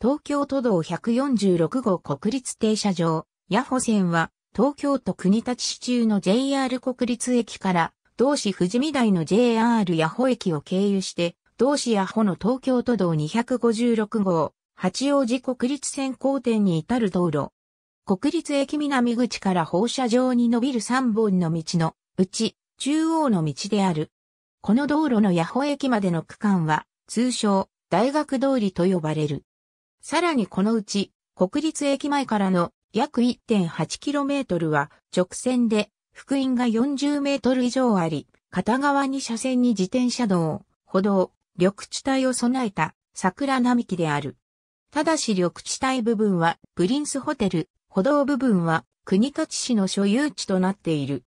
東京都道146号国立停車場、ヤホ線は、東京都国立市中の JR 国立駅から、同市富士見台の JR ヤホ駅を経由して、同市ヤホの東京都道256号、八王子国立線交点に至る道路。国立駅南口から放射状に伸びる3本の道の、うち、中央の道である。この道路のヤホ駅までの区間は、通称、大学通りと呼ばれる。さらにこのうち、国立駅前からの約 1.8km は直線で、福音が40メートル以上あり、片側に車線に自転車道、歩道、緑地帯を備えた桜並木である。ただし緑地帯部分はプリンスホテル、歩道部分は国立市の所有地となっている。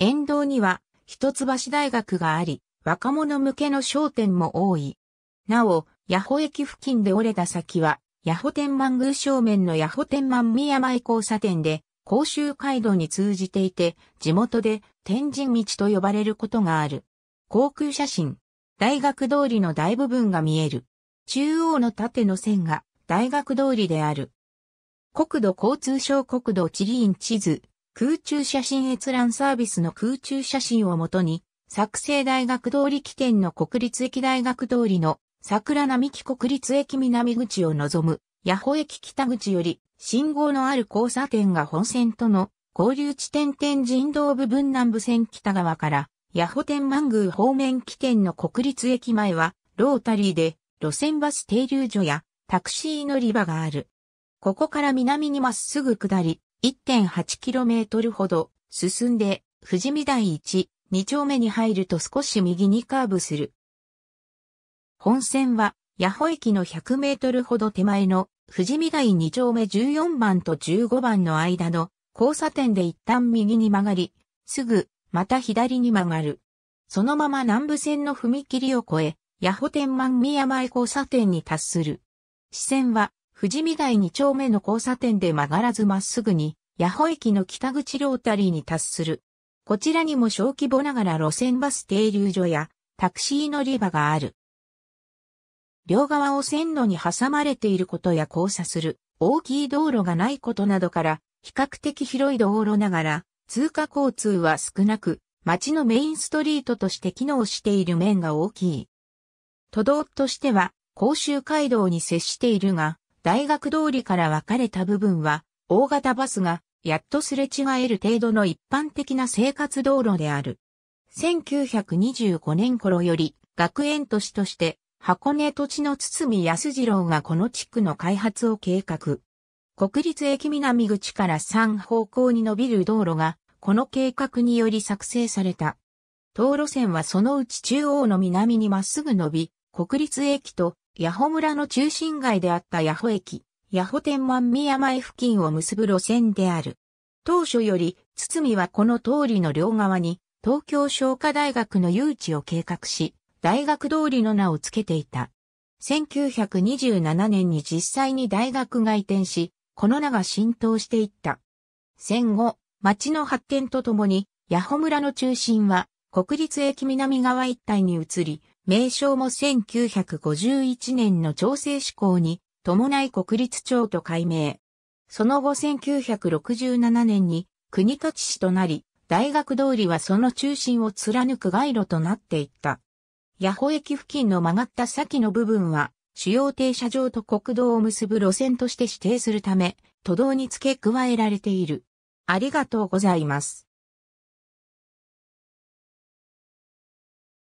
沿道には一橋大学があり、若者向けの商店も多い。なお、八保駅付近で折れた先は、八保天満宮正面の八保天満宮前交差点で、甲州街道に通じていて、地元で天神道と呼ばれることがある。航空写真。大学通りの大部分が見える。中央の縦の線が大学通りである。国土交通省国土地理院地図、空中写真閲覧サービスの空中写真をもとに、作成大学通り起点の国立駅大学通りの桜並木国立駅南口を望む、八ホ駅北口より、信号のある交差点が本線との交流地点天神道部分南部線北側から、八ホ天満宮方面起点の国立駅前は、ロータリーで、路線バス停留所や、タクシー乗り場がある。ここから南にまっすぐ下り、1.8km ほど進んで、富士見台1、2丁目に入ると少し右にカーブする本線は、八保駅の100メートルほど手前の、富士見台2丁目14番と15番の間の交差点で一旦右に曲がり、すぐ、また左に曲がる。そのまま南部線の踏切を越え、八保天満宮前交差点に達する。支線は、富士見台2丁目の交差点で曲がらずまっすぐに、八保駅の北口ロータリーに達する。こちらにも小規模ながら路線バス停留所やタクシー乗り場がある。両側を線路に挟まれていることや交差する大きい道路がないことなどから、比較的広い道路ながら、通過交通は少なく、街のメインストリートとして機能している面が大きい。都道としては、甲州街道に接しているが、大学通りから分かれた部分は、大型バスが、やっとすれ違える程度の一般的な生活道路である。1925年頃より、学園都市として、箱根土地の堤康次郎がこの地区の開発を計画。国立駅南口から3方向に伸びる道路が、この計画により作成された。道路線はそのうち中央の南にまっすぐ伸び、国立駅と八穂村の中心街であった八穂駅、八穂天満宮前付近を結ぶ路線である。当初より、堤はこの通りの両側に、東京商科大学の誘致を計画し、大学通りの名を付けていた。1927年に実際に大学が移転し、この名が浸透していった。戦後、町の発展とともに、ヤホ村の中心は国立駅南側一帯に移り、名称も1951年の調整施行に伴い国立庁と改名。その後1967年に国立市となり、大学通りはその中心を貫く街路となっていった。ヤホ駅付近の曲がった先の部分は、主要停車場と国道を結ぶ路線として指定するため、都道に付け加えられている。ありがとうございます。